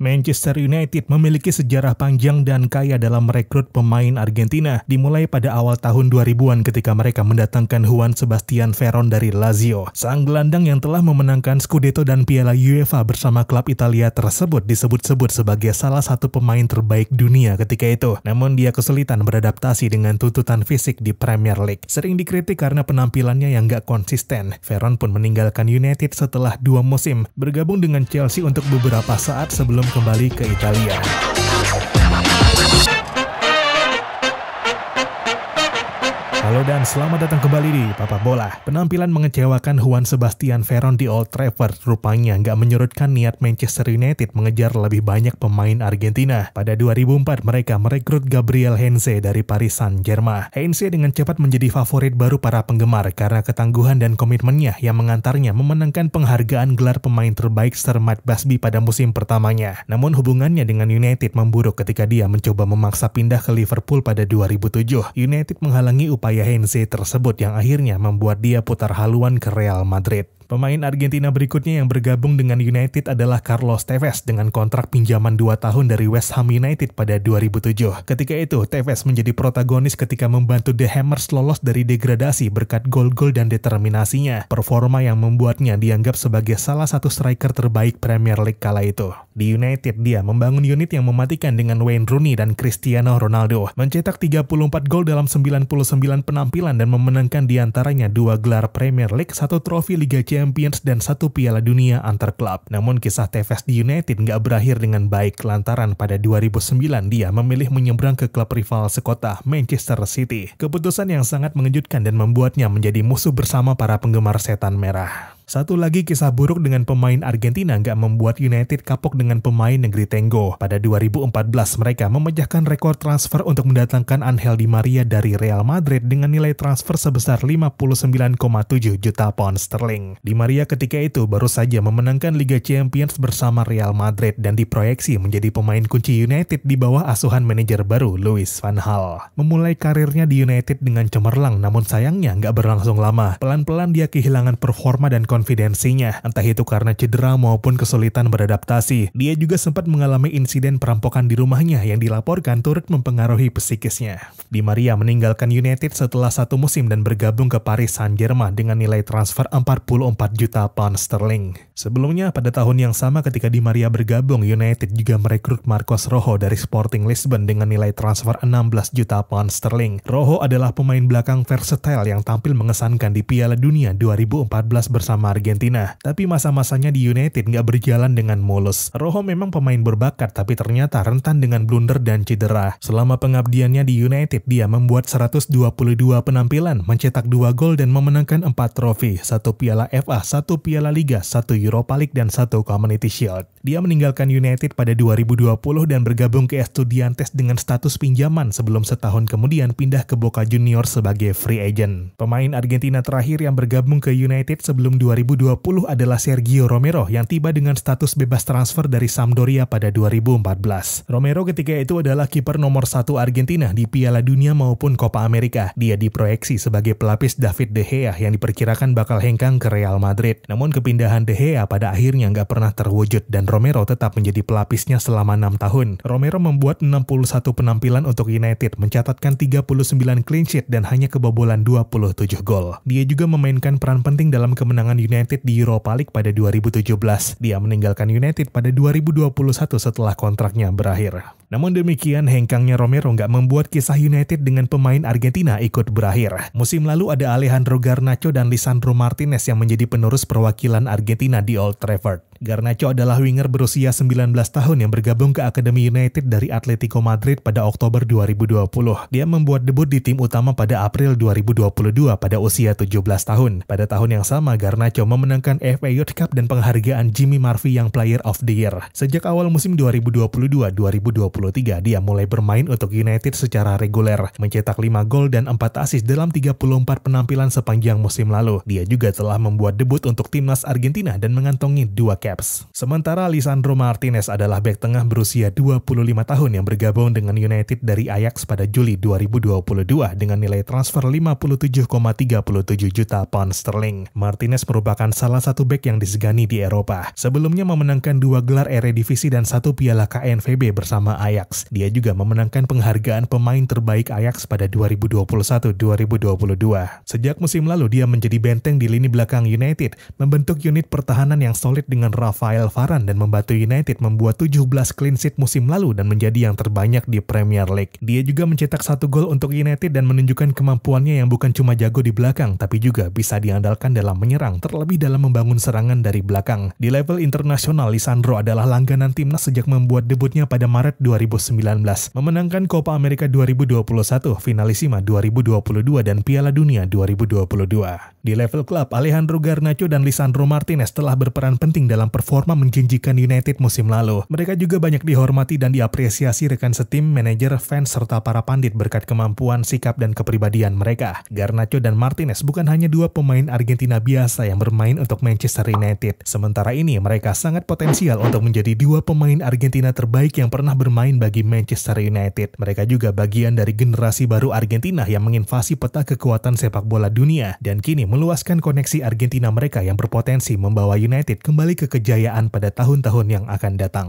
Manchester United memiliki sejarah panjang dan kaya dalam merekrut pemain Argentina, dimulai pada awal tahun 2000-an ketika mereka mendatangkan Juan Sebastian Veron dari Lazio. Sang gelandang yang telah memenangkan Scudetto dan Piala UEFA bersama klub Italia tersebut disebut-sebut sebagai salah satu pemain terbaik dunia ketika itu. Namun dia kesulitan beradaptasi dengan tuntutan fisik di Premier League. Sering dikritik karena penampilannya yang gak konsisten. Veron pun meninggalkan United setelah dua musim, bergabung dengan Chelsea untuk beberapa saat sebelum kembali ke Italia. Halo dan selamat datang kembali di Papa Bola. Penampilan mengecewakan Juan Sebastian Veron di Old Trafford rupanya nggak menyurutkan niat Manchester United mengejar lebih banyak pemain Argentina. Pada 2004 mereka merekrut Gabriel Heinze dari Paris Saint-Germain. Heinze dengan cepat menjadi favorit baru para penggemar karena ketangguhan dan komitmennya yang mengantarnya memenangkan penghargaan gelar pemain terbaik Sermat Basbi pada musim pertamanya. Namun hubungannya dengan United memburuk ketika dia mencoba memaksa pindah ke Liverpool pada 2007. United menghalangi upaya gaya Heinze tersebut yang akhirnya membuat dia putar haluan ke Real Madrid. Pemain Argentina berikutnya yang bergabung dengan United adalah Carlos Tevez dengan kontrak pinjaman 2 tahun dari West Ham United pada 2007. Ketika itu, Tevez menjadi protagonis ketika membantu The Hammers lolos dari degradasi berkat gol-gol dan determinasinya, performa yang membuatnya dianggap sebagai salah satu striker terbaik Premier League kala itu. Di United, dia membangun unit yang mematikan dengan Wayne Rooney dan Cristiano Ronaldo, mencetak 34 gol dalam 99 penampilan dan memenangkan diantaranya dua gelar Premier League, satu trofi Liga Champions Champions dan satu Piala Dunia antar klub. Namun kisah Tevez di United nggak berakhir dengan baik lantaran pada 2009 dia memilih menyeberang ke klub rival sekota Manchester City. Keputusan yang sangat mengejutkan dan membuatnya menjadi musuh bersama para penggemar setan merah. Satu lagi kisah buruk dengan pemain Argentina nggak membuat United kapok dengan pemain negeri Tenggo. Pada 2014, mereka memecahkan rekor transfer untuk mendatangkan Angel Di Maria dari Real Madrid dengan nilai transfer sebesar 59,7 juta pound sterling. Di Maria ketika itu baru saja memenangkan Liga Champions bersama Real Madrid dan diproyeksi menjadi pemain kunci United di bawah asuhan manajer baru Louis Van Gaal. Memulai karirnya di United dengan cemerlang, namun sayangnya nggak berlangsung lama. Pelan-pelan dia kehilangan performa dan konsentrasi konfidensinya, entah itu karena cedera maupun kesulitan beradaptasi. Dia juga sempat mengalami insiden perampokan di rumahnya yang dilaporkan turut mempengaruhi psikisnya. Di Maria meninggalkan United setelah satu musim dan bergabung ke Paris Saint-Germain dengan nilai transfer 44 juta pound sterling. Sebelumnya, pada tahun yang sama ketika Di Maria bergabung, United juga merekrut Marcos Rojo dari Sporting Lisbon dengan nilai transfer 16 juta pound sterling. Rojo adalah pemain belakang versatile yang tampil mengesankan di Piala Dunia 2014 bersama Argentina, tapi masa-masanya di United nggak berjalan dengan mulus. Rojo memang pemain berbakat, tapi ternyata rentan dengan blunder dan cedera. Selama pengabdiannya di United, dia membuat 122 penampilan, mencetak 2 gol dan memenangkan 4 trofi, satu piala FA, satu piala Liga, satu Europa League, dan satu Community Shield. Dia meninggalkan United pada 2020 dan bergabung ke Estudiantes dengan status pinjaman sebelum setahun kemudian pindah ke Boca Junior sebagai free agent. Pemain Argentina terakhir yang bergabung ke United sebelum 2020 adalah Sergio Romero yang tiba dengan status bebas transfer dari Sampdoria pada 2014. Romero ketika itu adalah kiper nomor satu Argentina di Piala Dunia maupun Copa America. Dia diproyeksi sebagai pelapis David De Gea yang diperkirakan bakal hengkang ke Real Madrid. Namun kepindahan De Gea pada akhirnya nggak pernah terwujud dan Romero tetap menjadi pelapisnya selama 6 tahun. Romero membuat 61 penampilan untuk United, mencatatkan 39 clean sheet dan hanya kebobolan 27 gol. Dia juga memainkan peran penting dalam kemenangan United di Europa League pada 2017. Dia meninggalkan United pada 2021 setelah kontraknya berakhir. Namun demikian, hengkangnya Romero nggak membuat kisah United dengan pemain Argentina ikut berakhir. Musim lalu ada Alejandro Garnacho dan Lisandro Martinez yang menjadi penerus perwakilan Argentina di Old Trafford. Garnacho adalah winger berusia 19 tahun yang bergabung ke Akademi United dari Atletico Madrid pada Oktober 2020. Dia membuat debut di tim utama pada April 2022 pada usia 17 tahun. Pada tahun yang sama, Garnacho memenangkan FA Youth Cup dan penghargaan Jimmy Murphy yang Player of the Year. Sejak awal musim 2022-2023, dia mulai bermain untuk United secara reguler, mencetak 5 gol dan 4 asis dalam 34 penampilan sepanjang musim lalu. Dia juga telah membuat debut untuk timnas Argentina dan mengantongi 2 cap Caps. Sementara Lisandro Martinez adalah bek tengah berusia 25 tahun yang bergabung dengan United dari Ajax pada Juli 2022 dengan nilai transfer 57,37 juta pound sterling. Martinez merupakan salah satu bek yang disegani di Eropa. Sebelumnya memenangkan dua gelar Eredivisie dan satu piala KNVB bersama Ajax. Dia juga memenangkan penghargaan pemain terbaik Ajax pada 2021-2022. Sejak musim lalu dia menjadi benteng di lini belakang United, membentuk unit pertahanan yang solid dengan Rafael Varane dan membantu United membuat 17 clean sheet musim lalu dan menjadi yang terbanyak di Premier League. Dia juga mencetak satu gol untuk United dan menunjukkan kemampuannya yang bukan cuma jago di belakang, tapi juga bisa diandalkan dalam menyerang, terlebih dalam membangun serangan dari belakang. Di level internasional, Lisandro adalah langganan timnas sejak membuat debutnya pada Maret 2019, memenangkan Copa America 2021, Finalissima 2022, dan Piala Dunia 2022. Di level klub, Alejandro Garnacho dan Lisandro Martinez telah berperan penting dalam dalam performa menjanjikan United musim lalu. Mereka juga banyak dihormati dan diapresiasi rekan setim, manajer, fans, serta para pandit berkat kemampuan, sikap, dan kepribadian mereka. Garnacho dan Martinez bukan hanya dua pemain Argentina biasa yang bermain untuk Manchester United. Sementara ini, mereka sangat potensial untuk menjadi dua pemain Argentina terbaik yang pernah bermain bagi Manchester United. Mereka juga bagian dari generasi baru Argentina yang menginvasi peta kekuatan sepak bola dunia dan kini meluaskan koneksi Argentina mereka yang berpotensi membawa United kembali ke kejayaan pada tahun-tahun yang akan datang.